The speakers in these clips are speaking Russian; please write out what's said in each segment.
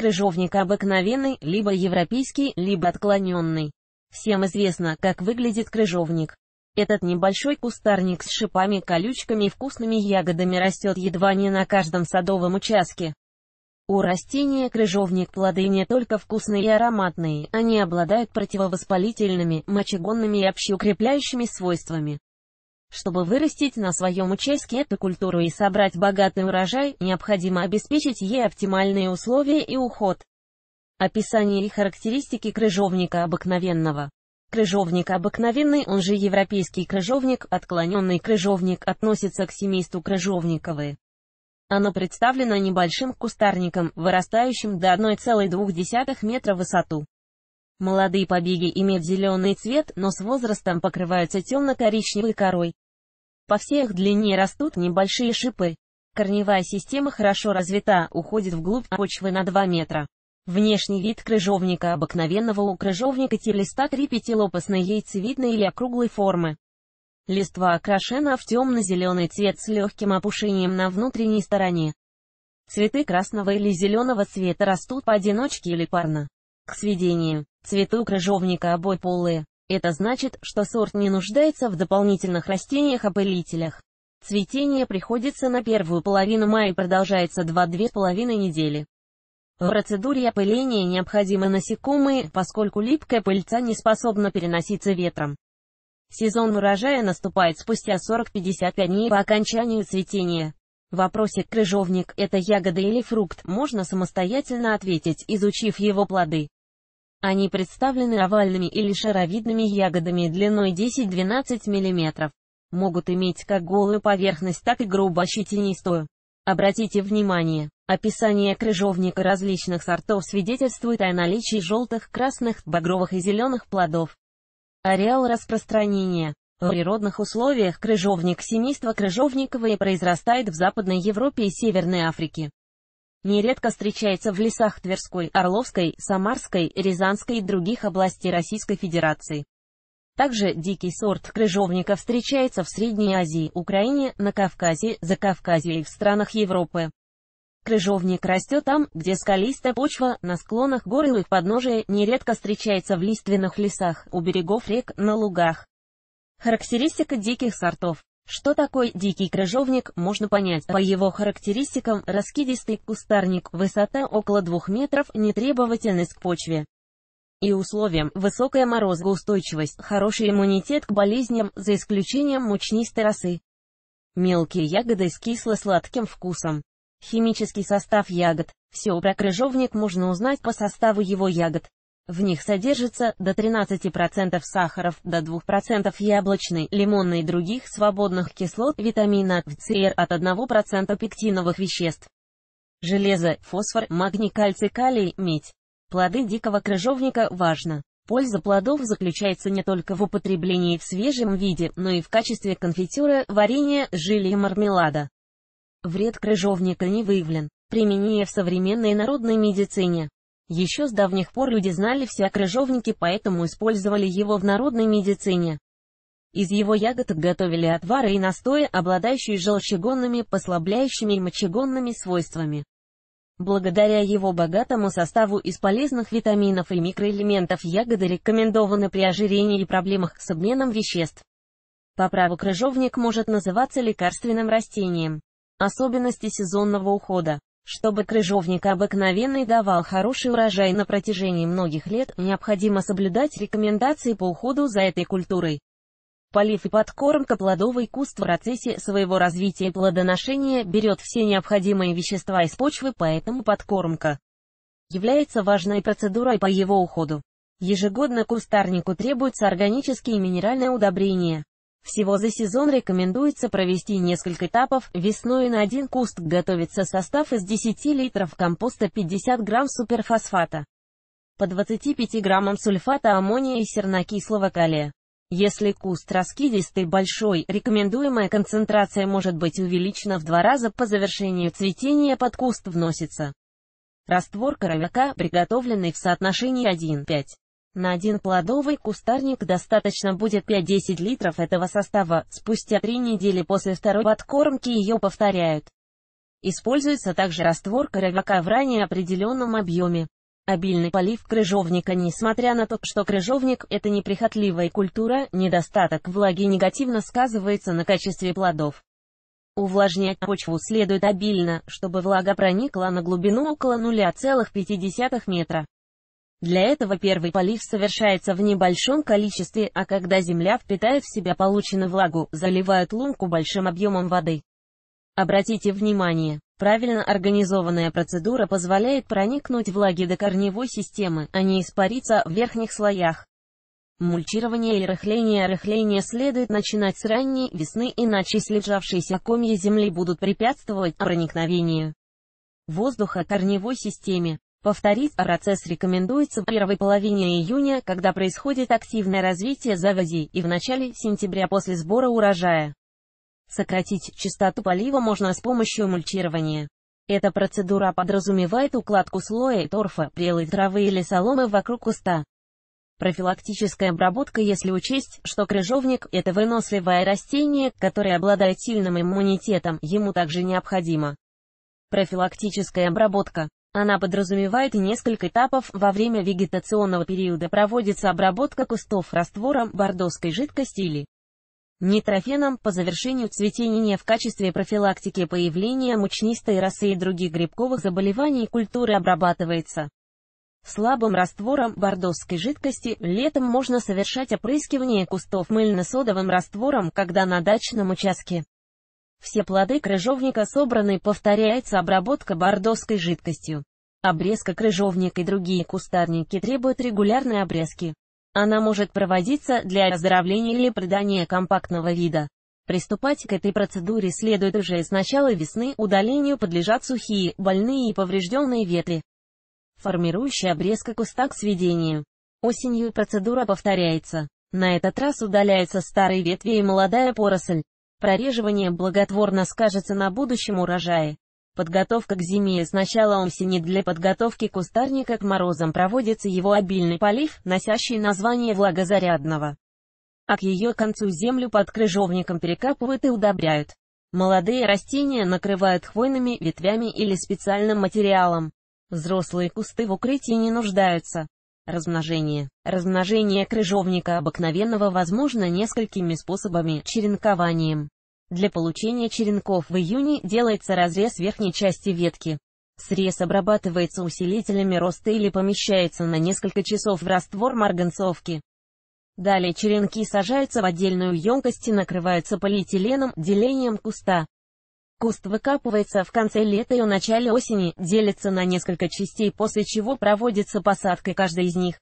Крыжовник обыкновенный, либо европейский, либо отклоненный. Всем известно, как выглядит крыжовник. Этот небольшой кустарник с шипами, колючками и вкусными ягодами растет едва не на каждом садовом участке. У растения крыжовник плоды не только вкусные и ароматные, они обладают противовоспалительными, мочегонными и общеукрепляющими свойствами. Чтобы вырастить на своем участке эту культуру и собрать богатый урожай, необходимо обеспечить ей оптимальные условия и уход. Описание и характеристики крыжовника обыкновенного. Крыжовник обыкновенный, он же европейский крыжовник, отклоненный крыжовник относится к семейству крыжовниковые. Оно представлено небольшим кустарником, вырастающим до 1,2 метра в высоту. Молодые побеги имеют зеленый цвет, но с возрастом покрываются темно-коричневой корой. По всей их длине растут небольшие шипы. Корневая система хорошо развита, уходит вглубь почвы на 2 метра. Внешний вид крыжовника обыкновенного у крыжовника телеста 3-5 лопастной яйцевидной или округлой формы. Листва окрашена в темно-зеленый цвет с легким опушением на внутренней стороне. Цветы красного или зеленого цвета растут поодиночке или парно. К сведению, цветы у крыжовника обойполые. Это значит, что сорт не нуждается в дополнительных растениях-опылителях. Цветение приходится на первую половину мая и продолжается 2-2,5 недели. В процедуре опыления необходимы насекомые, поскольку липкая пыльца не способна переноситься ветром. Сезон урожая наступает спустя 40-55 дней по окончанию цветения. Вопросе крыжовник – это ягода или фрукт, можно самостоятельно ответить, изучив его плоды. Они представлены овальными или шаровидными ягодами длиной 10-12 мм. Могут иметь как голую поверхность, так и грубо щетинистую. Обратите внимание, описание крыжовника различных сортов свидетельствует о наличии желтых, красных, багровых и зеленых плодов. Ареал распространения. В природных условиях крыжовник семейства крыжовниковые произрастает в Западной Европе и Северной Африке нередко встречается в лесах Тверской, Орловской, Самарской, Рязанской и других областей Российской Федерации. Также дикий сорт крыжовника встречается в Средней Азии, Украине, на Кавказе, за Закавказье и в странах Европы. Крыжовник растет там, где скалистая почва, на склонах гор и их подножия, нередко встречается в лиственных лесах, у берегов рек, на лугах. Характеристика диких сортов что такое дикий крыжовник, можно понять по его характеристикам раскидистый кустарник, высота около 2 метров, нетребовательность к почве и условиям, высокая морозоустойчивость, хороший иммунитет к болезням, за исключением мучнистой росы. Мелкие ягоды с кисло-сладким вкусом. Химический состав ягод. Все про крыжовник можно узнать по составу его ягод. В них содержится до 13% сахаров, до 2% яблочной, лимонной и других свободных кислот, витамина СР от 1% пектиновых веществ. Железо, фосфор, магний, кальций, калий, медь. Плоды дикого крыжовника важно. Польза плодов заключается не только в употреблении в свежем виде, но и в качестве конфитюра, варенья, жилья и мармелада. Вред крыжовника не выявлен. Применение в современной народной медицине. Еще с давних пор люди знали все о крыжовники, поэтому использовали его в народной медицине. Из его ягод готовили отвары и настои, обладающие желчегонными, послабляющими и мочегонными свойствами. Благодаря его богатому составу из полезных витаминов и микроэлементов ягоды рекомендованы при ожирении и проблемах с обменом веществ. По праву крыжовник может называться лекарственным растением. Особенности сезонного ухода чтобы крыжовник обыкновенный давал хороший урожай на протяжении многих лет, необходимо соблюдать рекомендации по уходу за этой культурой. Полив и подкормка плодовый куст в процессе своего развития и плодоношения берет все необходимые вещества из почвы, поэтому подкормка является важной процедурой по его уходу. Ежегодно кустарнику требуются органические и минеральные удобрения. Всего за сезон рекомендуется провести несколько этапов. Весной на один куст готовится состав из 10 литров компоста 50 грамм суперфосфата, по 25 граммам сульфата аммония и сернокислого калия. Если куст раскидистый большой, рекомендуемая концентрация может быть увеличена в два раза по завершению цветения под куст вносится. Раствор коровяка, приготовленный в соотношении 1,5. На один плодовый кустарник достаточно будет 5-10 литров этого состава, спустя 3 недели после второй подкормки ее повторяют. Используется также раствор коровяка в ранее определенном объеме. Обильный полив крыжовника Несмотря на то, что крыжовник – это неприхотливая культура, недостаток влаги негативно сказывается на качестве плодов. Увлажнять почву следует обильно, чтобы влага проникла на глубину около 0,5 метра. Для этого первый полив совершается в небольшом количестве, а когда земля впитает в себя полученную влагу, заливают лунку большим объемом воды. Обратите внимание, правильно организованная процедура позволяет проникнуть влаги до корневой системы, а не испариться в верхних слоях. Мульчирование и рыхление Рыхление следует начинать с ранней весны, иначе слежавшиеся комья земли будут препятствовать проникновению воздуха корневой системе. Повторить процесс рекомендуется в первой половине июня, когда происходит активное развитие завязей, и в начале сентября после сбора урожая. Сократить частоту полива можно с помощью мульчирования. Эта процедура подразумевает укладку слоя торфа, прелой травы или соломы вокруг куста. Профилактическая обработка если учесть, что крыжовник – это выносливое растение, которое обладает сильным иммунитетом, ему также необходима. Профилактическая обработка она подразумевает несколько этапов. Во время вегетационного периода проводится обработка кустов раствором бордоской жидкости или нитрофеном по завершению цветения в качестве профилактики появления мучнистой росы и других грибковых заболеваний культуры обрабатывается слабым раствором бордосской жидкости, летом можно совершать опрыскивание кустов мыльно-содовым раствором, когда на дачном участке. Все плоды крыжовника собраны, повторяется обработка бордосской жидкостью. Обрезка крыжовник и другие кустарники требуют регулярной обрезки. Она может проводиться для оздоровления или придания компактного вида. Приступать к этой процедуре следует уже с начала весны, удалению подлежат сухие, больные и поврежденные ветви, формирующие обрезка куста к сведению. Осенью процедура повторяется. На этот раз удаляются старые ветви и молодая поросль. Прореживание благотворно скажется на будущем урожае. Подготовка к зиме с начала осени для подготовки кустарника к морозам проводится его обильный полив, носящий название влагозарядного. А к ее концу землю под крыжовником перекапывают и удобряют. Молодые растения накрывают хвойными ветвями или специальным материалом. Взрослые кусты в укрытии не нуждаются. Размножение. Размножение крыжовника обыкновенного возможно несколькими способами – черенкованием, для получения черенков в июне делается разрез верхней части ветки. Срез обрабатывается усилителями роста или помещается на несколько часов в раствор марганцовки. Далее черенки сажаются в отдельную емкость и накрываются полиэтиленом, делением куста. Куст выкапывается в конце лета и в начале осени, делится на несколько частей, после чего проводится посадка каждой из них.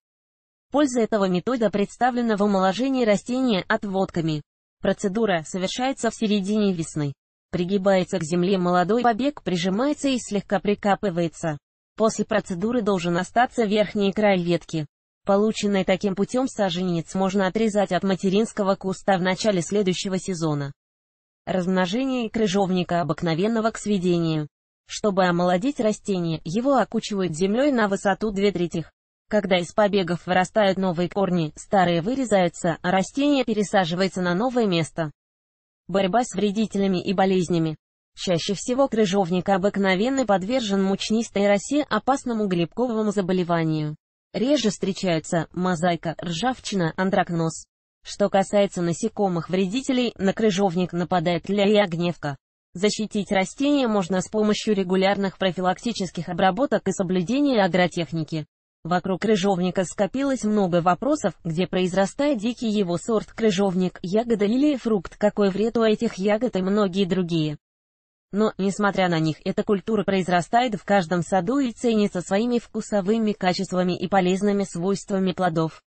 Польза этого метода представлена в омоложении растения отводками. Процедура совершается в середине весны. Пригибается к земле молодой побег, прижимается и слегка прикапывается. После процедуры должен остаться верхний край ветки. Полученный таким путем саженец можно отрезать от материнского куста в начале следующего сезона. Размножение крыжовника обыкновенного к сведению. Чтобы омолодить растение, его окучивают землей на высоту 2 трети. Когда из побегов вырастают новые корни, старые вырезаются, а растение пересаживается на новое место. Борьба с вредителями и болезнями. Чаще всего крыжовник обыкновенный подвержен мучнистой росе, опасному грибковому заболеванию. Реже встречаются мозаика, ржавчина, антракноз. Что касается насекомых-вредителей, на крыжовник нападает ляя-огневка. Защитить растение можно с помощью регулярных профилактических обработок и соблюдения агротехники. Вокруг крыжовника скопилось много вопросов, где произрастает дикий его сорт крыжовник, ягода или фрукт, какой вред у этих ягод и многие другие. Но, несмотря на них, эта культура произрастает в каждом саду и ценится своими вкусовыми качествами и полезными свойствами плодов.